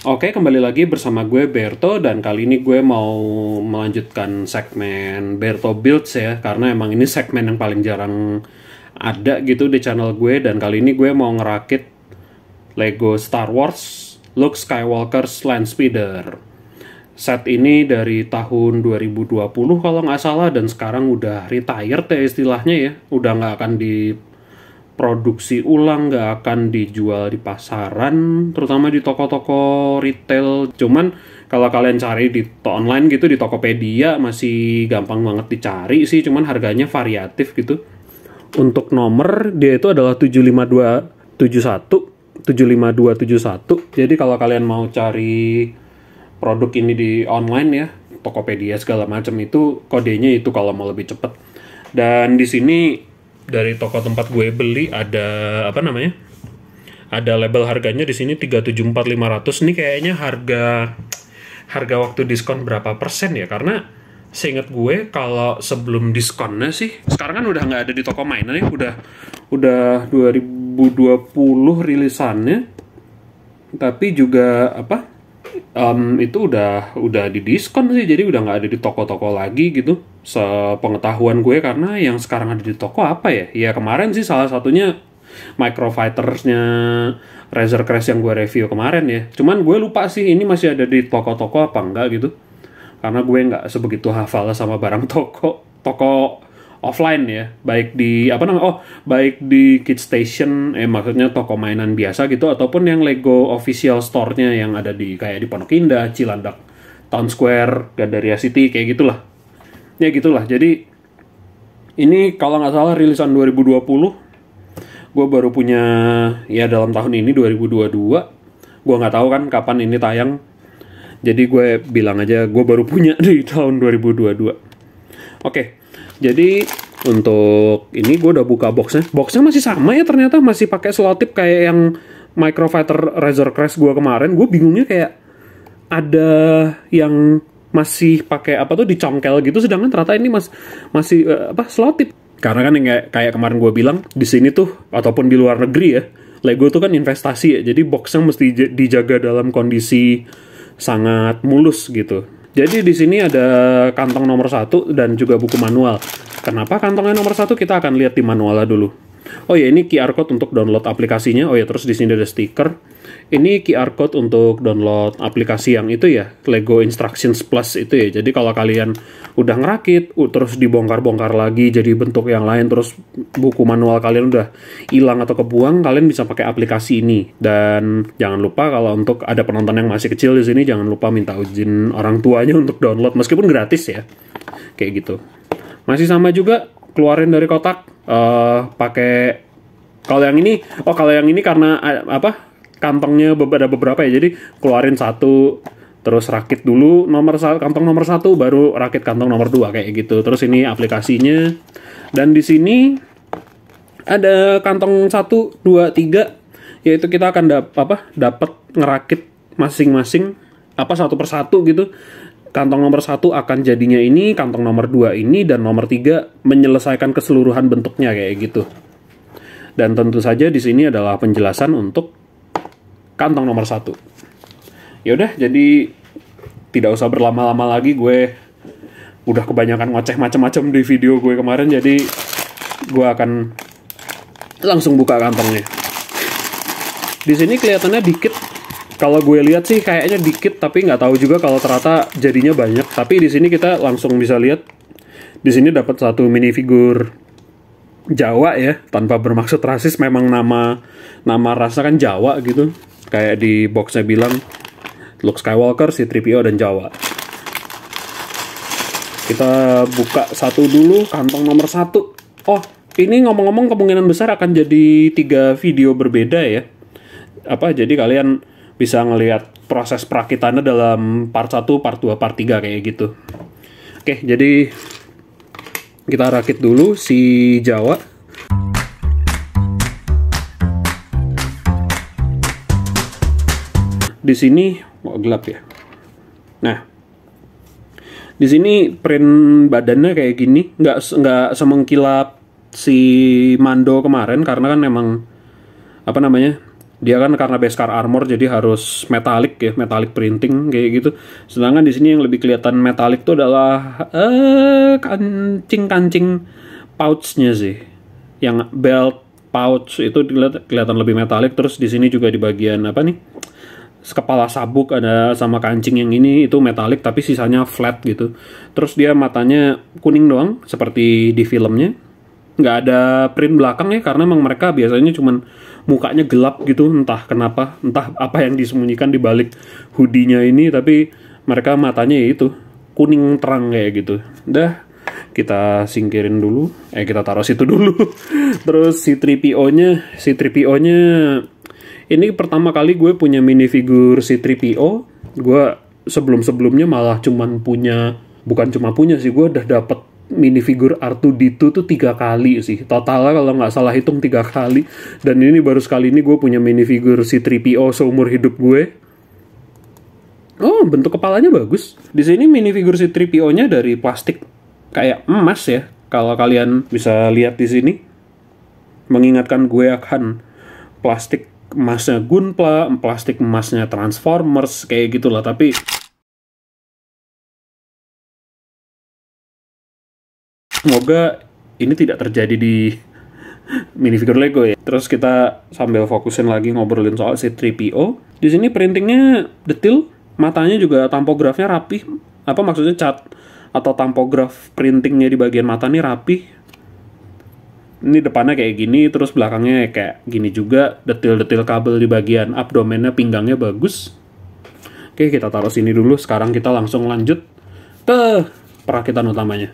Oke, kembali lagi bersama gue Berto dan kali ini gue mau melanjutkan segmen Berto Builds ya karena emang ini segmen yang paling jarang ada gitu di channel gue dan kali ini gue mau ngerakit Lego Star Wars Luke Skywalker's Land Speeder. Set ini dari tahun 2020 kalau nggak salah dan sekarang udah retired ya istilahnya ya, udah nggak akan di produksi ulang nggak akan dijual di pasaran terutama di toko-toko retail cuman kalau kalian cari di online gitu di Tokopedia masih gampang banget dicari sih cuman harganya variatif gitu untuk nomor dia itu adalah 75271 75271 jadi kalau kalian mau cari produk ini di online ya Tokopedia segala macam itu kodenya itu kalau mau lebih cepat dan di sini dari toko tempat gue beli ada apa namanya? Ada label harganya di sini 374.500 nih kayaknya harga harga waktu diskon berapa persen ya karena seingat gue kalau sebelum diskonnya sih sekarang kan udah nggak ada di toko mainan ya udah udah 2020 rilisannya tapi juga apa um, itu udah udah di diskon sih jadi udah nggak ada di toko-toko lagi gitu sepengetahuan gue karena yang sekarang ada di toko apa ya? Ya kemarin sih salah satunya Microfightersnya Razor Crest yang gue review kemarin ya. Cuman gue lupa sih ini masih ada di toko-toko apa enggak gitu. Karena gue nggak sebegitu hafal sama barang toko. Toko offline ya, baik di apa namanya? Oh, baik di Kid Station, eh maksudnya toko mainan biasa gitu ataupun yang Lego official store-nya yang ada di kayak di Pondok Indah, Cilandak, Town Square, Gandaria City kayak gitulah ya gitulah jadi ini kalau nggak salah rilisan 2020 gue baru punya ya dalam tahun ini 2022 gue nggak tahu kan kapan ini tayang jadi gue bilang aja gue baru punya di tahun 2022 oke jadi untuk ini gue udah buka boxnya boxnya masih sama ya ternyata masih pakai selotip kayak yang Microfighter Razor Crest gue kemarin gue bingungnya kayak ada yang masih pakai apa tuh dicongkel gitu sedangkan ternyata ini mas masih uh, apa selotip karena kan kayak, kayak kemarin gue bilang di sini tuh ataupun di luar negeri ya Lego tuh kan investasi ya jadi boxnya mesti dijaga dalam kondisi sangat mulus gitu jadi di sini ada kantong nomor satu dan juga buku manual kenapa kantongnya nomor satu kita akan lihat di manualnya dulu oh ya ini QR code untuk download aplikasinya oh ya terus di sini ada stiker ini QR code untuk download aplikasi yang itu ya, Lego Instructions Plus itu ya. Jadi kalau kalian udah ngerakit, terus dibongkar-bongkar lagi jadi bentuk yang lain, terus buku manual kalian udah hilang atau kebuang, kalian bisa pakai aplikasi ini. Dan jangan lupa kalau untuk ada penonton yang masih kecil di sini, jangan lupa minta izin orang tuanya untuk download, meskipun gratis ya. Kayak gitu. Masih sama juga, keluarin dari kotak, uh, pakai kalau yang ini, oh kalau yang ini karena eh, apa? kantongnya ada beberapa ya. Jadi keluarin satu, terus rakit dulu nomor kantong nomor satu, baru rakit kantong nomor dua kayak gitu. Terus ini aplikasinya. Dan di sini ada kantong satu, dua, tiga, yaitu kita akan dap apa dapat ngerakit masing-masing apa satu persatu gitu kantong nomor satu akan jadinya ini, kantong nomor dua ini, dan nomor tiga menyelesaikan keseluruhan bentuknya kayak gitu. Dan tentu saja di sini adalah penjelasan untuk kantong nomor satu. Ya udah, jadi tidak usah berlama-lama lagi gue udah kebanyakan ngoceh macam-macam di video gue kemarin jadi gue akan langsung buka kantongnya. Di sini kelihatannya dikit. Kalau gue lihat sih kayaknya dikit tapi nggak tahu juga kalau ternyata jadinya banyak. Tapi di sini kita langsung bisa lihat di sini dapat satu mini figur Jawa ya, tanpa bermaksud rasis memang nama nama rasa kan Jawa gitu kayak di boxnya bilang Luke Skywalker, si 3 dan Jawa kita buka satu dulu kantong nomor satu oh ini ngomong-ngomong kemungkinan besar akan jadi tiga video berbeda ya apa jadi kalian bisa ngelihat proses perakitannya dalam part 1, part 2, part 3 kayak gitu oke jadi kita rakit dulu si Jawa di sini mau oh, gelap ya nah di sini print badannya kayak gini nggak nggak semengkilap si Mando kemarin karena kan memang apa namanya dia kan karena beskar armor jadi harus metalik ya metalik printing kayak gitu sedangkan di sini yang lebih kelihatan metalik itu adalah eh, kancing kancing pouchnya sih yang belt pouch itu kelihatan lebih metalik terus di sini juga di bagian apa nih kepala sabuk ada sama kancing yang ini itu metalik tapi sisanya flat gitu terus dia matanya kuning doang seperti di filmnya nggak ada print belakang ya karena memang mereka biasanya cuman mukanya gelap gitu entah kenapa entah apa yang disembunyikan di balik hoodie ini tapi mereka matanya ya itu kuning terang kayak gitu dah kita singkirin dulu eh kita taruh situ dulu terus si 3 nya si 3 nya ini pertama kali gue punya minifigur si 3PO gue sebelum-sebelumnya malah cuman punya bukan cuma punya sih gue udah dapet minifigur R2D2 tuh tiga kali sih totalnya kalau nggak salah hitung tiga kali dan ini baru sekali ini gue punya minifigur si 3PO seumur hidup gue oh bentuk kepalanya bagus di sini minifigur si 3PO nya dari plastik kayak emas ya kalau kalian bisa lihat di sini mengingatkan gue akan plastik emasnya Gunpla, plastik emasnya Transformers kayak gitulah tapi semoga ini tidak terjadi di minifigure Lego ya. Terus kita sambil fokusin lagi ngobrolin soal si 3PO. Di sini printingnya detail, matanya juga tampografnya rapi. Apa maksudnya cat atau tampograf printingnya di bagian mata ini rapi ini depannya kayak gini terus belakangnya kayak gini juga detil-detil kabel di bagian abdomennya pinggangnya bagus oke kita taruh sini dulu sekarang kita langsung lanjut ke perakitan utamanya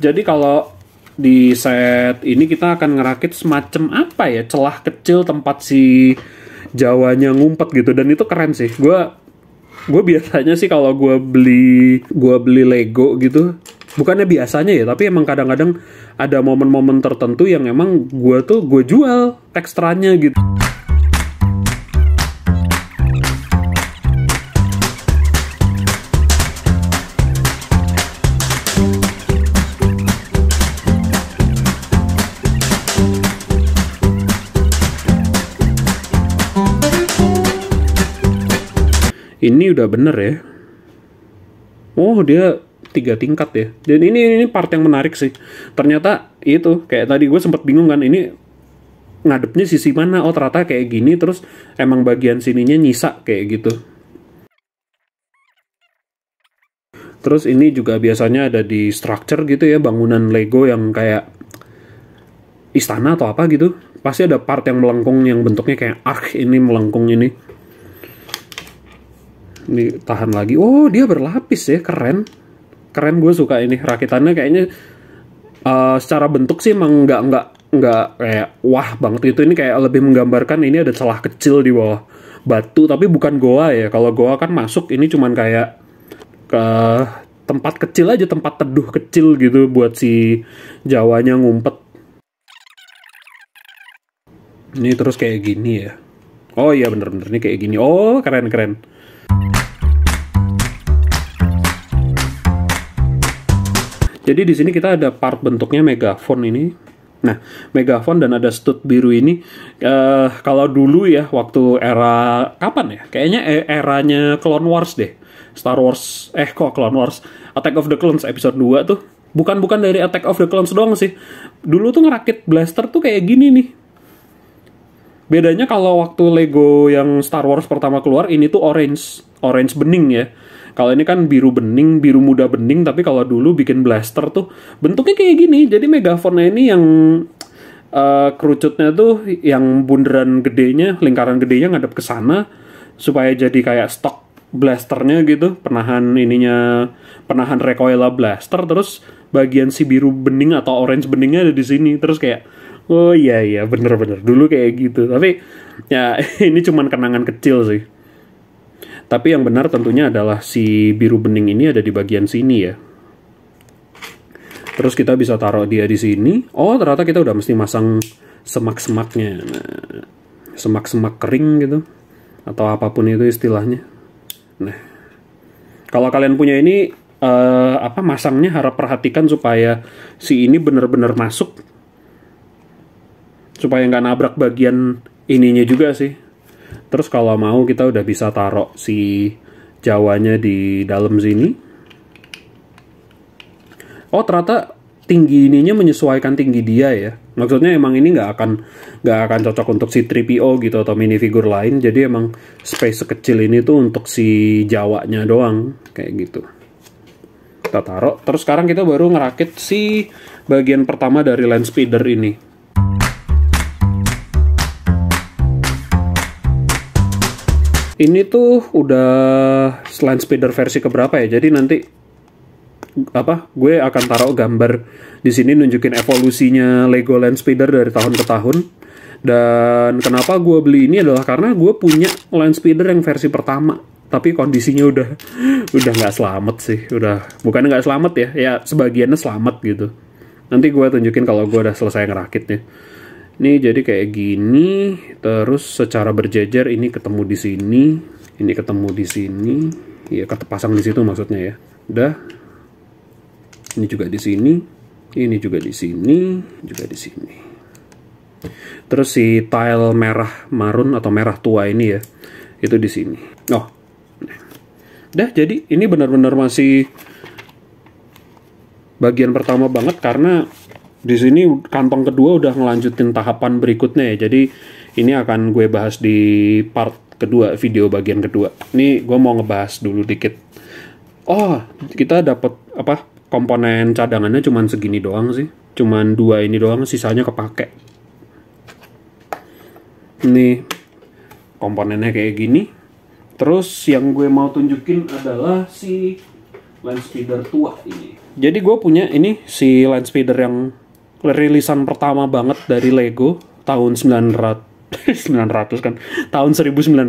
jadi kalau di set ini kita akan ngerakit semacam apa ya celah kecil tempat si Jawanya ngumpet gitu dan itu keren sih gue gue biasanya sih kalau gue beli gue beli Lego gitu bukannya biasanya ya tapi emang kadang-kadang ada momen-momen tertentu yang emang gue tuh gue jual ekstranya gitu Ini udah bener ya. Oh dia tiga tingkat ya dan ini ini part yang menarik sih ternyata itu kayak tadi gue sempat bingung kan ini ngadepnya sisi mana oh ternyata kayak gini terus emang bagian sininya nyisa kayak gitu Terus ini juga biasanya ada di structure gitu ya, bangunan Lego yang kayak istana atau apa gitu. Pasti ada part yang melengkung yang bentuknya kayak arch ini melengkung ini. Ini tahan lagi. Oh, dia berlapis ya, keren keren gue suka ini rakitannya kayaknya uh, secara bentuk sih emang nggak nggak nggak kayak wah banget gitu ini kayak lebih menggambarkan ini ada celah kecil di bawah batu tapi bukan goa ya kalau goa kan masuk ini cuman kayak ke tempat kecil aja tempat teduh kecil gitu buat si Jawanya ngumpet ini terus kayak gini ya oh iya bener-bener ini kayak gini oh keren keren Jadi di sini kita ada part bentuknya Megaphone ini. Nah, Megaphone dan ada stud biru ini uh, kalau dulu ya waktu era kapan ya? Kayaknya e-, eranya Clone Wars deh. Star Wars eh kok Clone Wars Attack of the Clones episode 2 tuh. Bukan bukan dari Attack of the Clones doang sih. Dulu tuh ngerakit blaster tuh kayak gini nih. Bedanya kalau waktu Lego yang Star Wars pertama keluar ini tuh orange, orange bening ya kalau ini kan biru bening, biru muda bening, tapi kalau dulu bikin blaster tuh bentuknya kayak gini. Jadi megafonnya ini yang uh, kerucutnya tuh yang bundaran gedenya, lingkaran gedenya ngadep ke sana supaya jadi kayak stok blasternya gitu, penahan ininya, penahan recoil blaster terus bagian si biru bening atau orange beningnya ada di sini. Terus kayak oh iya iya bener-bener dulu kayak gitu. Tapi ya ini cuman kenangan kecil sih. Tapi yang benar tentunya adalah si biru bening ini ada di bagian sini ya. Terus kita bisa taruh dia di sini. Oh, ternyata kita udah mesti masang semak-semaknya. Nah, semak-semak kering gitu. Atau apapun itu istilahnya. Nah, kalau kalian punya ini, uh, apa masangnya harap perhatikan supaya si ini benar-benar masuk. Supaya nggak nabrak bagian ininya juga sih Terus kalau mau kita udah bisa taruh si jawanya di dalam sini. Oh ternyata tinggi ininya menyesuaikan tinggi dia ya. Maksudnya emang ini nggak akan nggak akan cocok untuk si 3PO gitu atau minifigur lain. Jadi emang space sekecil ini tuh untuk si jawanya doang kayak gitu. Kita taruh. Terus sekarang kita baru ngerakit si bagian pertama dari lens Speeder ini. Ini tuh udah slide Spider versi keberapa ya? Jadi nanti apa? Gue akan taruh gambar di sini nunjukin evolusinya Lego Land Speeder dari tahun ke tahun. Dan kenapa gue beli ini adalah karena gue punya Land Speeder yang versi pertama tapi kondisinya udah udah nggak selamat sih udah bukan nggak selamat ya ya sebagiannya selamat gitu nanti gue tunjukin kalau gue udah selesai ngerakitnya ini jadi kayak gini, terus secara berjejer ini ketemu di sini, ini ketemu di sini, ya ketepasang di situ maksudnya ya. Udah. Ini juga di sini, ini juga di sini, juga di sini. Terus si tile merah marun atau merah tua ini ya, itu di sini. Oh. Udah, jadi ini benar-benar masih bagian pertama banget karena di sini kantong kedua udah ngelanjutin tahapan berikutnya ya. Jadi ini akan gue bahas di part kedua video bagian kedua. Ini gue mau ngebahas dulu dikit. Oh, kita dapat apa? Komponen cadangannya cuman segini doang sih. Cuman dua ini doang, sisanya kepake. Nih komponennya kayak gini. Terus yang gue mau tunjukin adalah si lens feeder tua ini. Jadi gue punya ini si lens feeder yang rilisan pertama banget dari Lego tahun 900 900 kan tahun 1999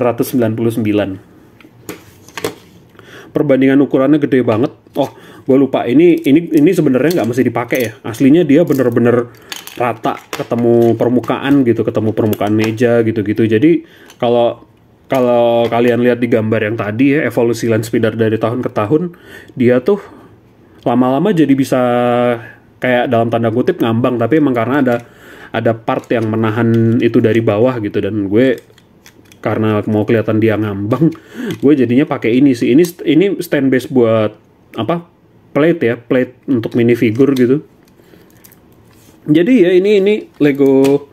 perbandingan ukurannya gede banget oh gue lupa ini ini ini sebenarnya nggak mesti dipakai ya aslinya dia bener-bener rata ketemu permukaan gitu ketemu permukaan meja gitu-gitu jadi kalau kalau kalian lihat di gambar yang tadi ya evolusi lanspider dari tahun ke tahun dia tuh lama-lama jadi bisa kayak dalam tanda kutip ngambang tapi emang karena ada ada part yang menahan itu dari bawah gitu dan gue karena mau kelihatan dia ngambang gue jadinya pakai ini sih ini ini stand base buat apa plate ya plate untuk minifigur gitu jadi ya ini ini Lego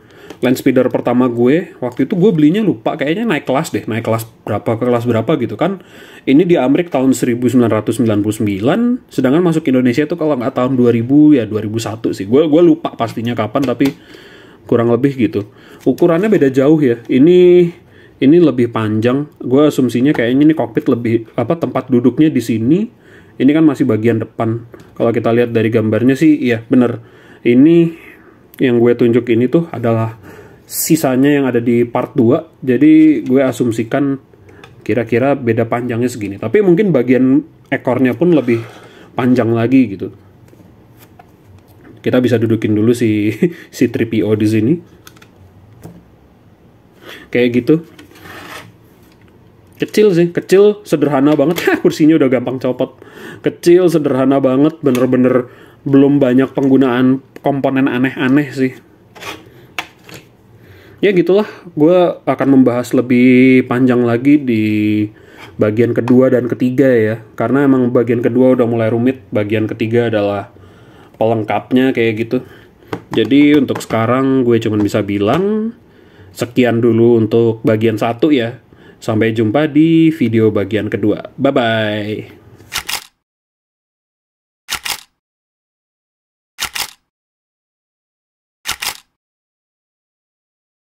land speeder pertama gue waktu itu gue belinya lupa kayaknya naik kelas deh naik kelas berapa ke kelas berapa gitu kan ini di Amerika tahun 1999 sedangkan masuk Indonesia itu kalau nggak tahun 2000 ya 2001 sih gue gue lupa pastinya kapan tapi kurang lebih gitu ukurannya beda jauh ya ini ini lebih panjang gue asumsinya kayaknya ini kokpit lebih apa tempat duduknya di sini ini kan masih bagian depan kalau kita lihat dari gambarnya sih ya bener ini yang gue tunjuk ini tuh adalah sisanya yang ada di part 2 jadi gue asumsikan kira-kira beda panjangnya segini tapi mungkin bagian ekornya pun lebih panjang lagi gitu kita bisa dudukin dulu si si 3 di sini kayak gitu kecil sih kecil sederhana banget Hah, kursinya udah gampang copot kecil sederhana banget bener-bener belum banyak penggunaan komponen aneh-aneh sih ya gitulah gue akan membahas lebih panjang lagi di bagian kedua dan ketiga ya karena emang bagian kedua udah mulai rumit bagian ketiga adalah pelengkapnya kayak gitu jadi untuk sekarang gue cuma bisa bilang sekian dulu untuk bagian satu ya sampai jumpa di video bagian kedua bye bye